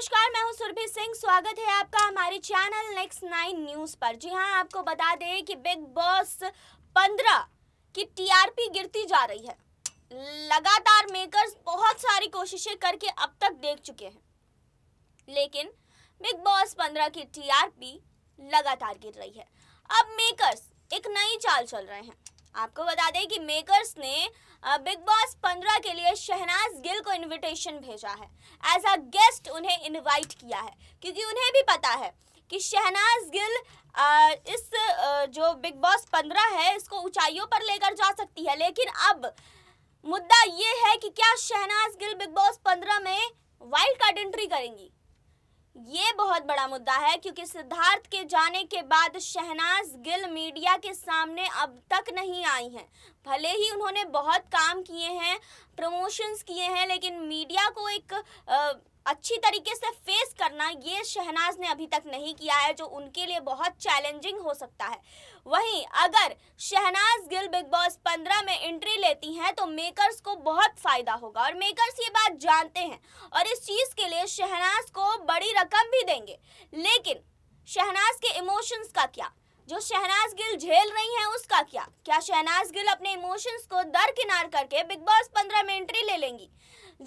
नमस्कार मैं हूं सुरभि सिंह स्वागत है आपका हमारे चैनल नेक्स्ट नाइन न्यूज पर जी हां आपको बता दें कि बिग बॉस पंद्रह की टीआरपी गिरती जा रही है लगातार मेकर्स बहुत सारी कोशिशें करके अब तक देख चुके हैं लेकिन बिग बॉस पंद्रह की टीआरपी लगातार गिर रही है अब मेकर्स एक नई चाल चल रहे हैं आपको बता दें कि मेकर्स ने बिग बॉस पंद्रह के लिए शहनाज गिल को इनविटेशन भेजा है एज अ गेस्ट उन्हें इनवाइट किया है क्योंकि उन्हें भी पता है कि शहनाज गिल इस जो बिग बॉस पंद्रह है इसको ऊंचाइयों पर लेकर जा सकती है लेकिन अब मुद्दा ये है कि क्या शहनाज गिल बिग बॉस पंद्रह में वाइल्ड कार्ड एंट्री करेंगी ये बहुत बड़ा मुद्दा है क्योंकि सिद्धार्थ के जाने के बाद शहनाज गिल मीडिया के सामने अब तक नहीं आई हैं भले ही उन्होंने बहुत काम किए हैं प्रमोशंस किए हैं लेकिन मीडिया को एक आ, अच्छी तरीके से फेस करना ये शहनाज ने अभी तक नहीं किया है जो उनके लिए बहुत चैलेंजिंग हो सकता है वहीं अगर शहनाज गिल बिग बॉस पंद्रह में एंट्री लेती हैं तो मेकर्स को बहुत फ़ायदा होगा और मेकर्स ये बात जानते हैं और इस चीज़ के लिए शहनाज को बड़ी रकम भी देंगे लेकिन शहनाज के इमोशंस का क्या जो शहनाज गिल झेल रही हैं उसका क्या क्या शहनाज गिल अपने इमोशंस को दरकिनार करके बिग बॉस पंद्रह में एंट्री ले लेंगी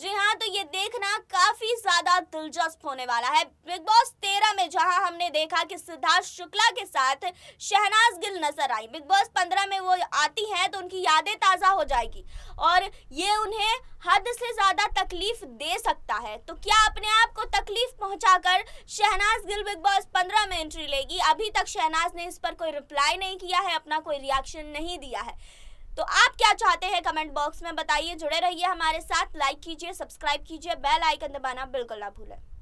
जी हाँ तो ये देखना काफी ज्यादा दिलचस्प होने वाला है बिग बॉस तेरह में जहाँ हमने देखा कि सिद्धार्थ शुक्ला के साथ शहनाज गिल नजर आई बिग बॉस पंद्रह में वो आती हैं तो उनकी यादें ताजा हो जाएगी और ये उन्हें हद से ज्यादा तकलीफ दे सकता है तो क्या अपने आप को तकलीफ पहुंचाकर शहनाज गिल बिग बॉस पंद्रह में एंट्री लेगी अभी तक शहनाज ने इस पर कोई रिप्लाई नहीं किया है अपना कोई रिएक्शन नहीं दिया है तो आप क्या चाहते हैं कमेंट बॉक्स में बताइए जुड़े रहिए हमारे साथ लाइक कीजिए सब्सक्राइब कीजिए बेल आइकन दबाना बिल्कुल ना भूलें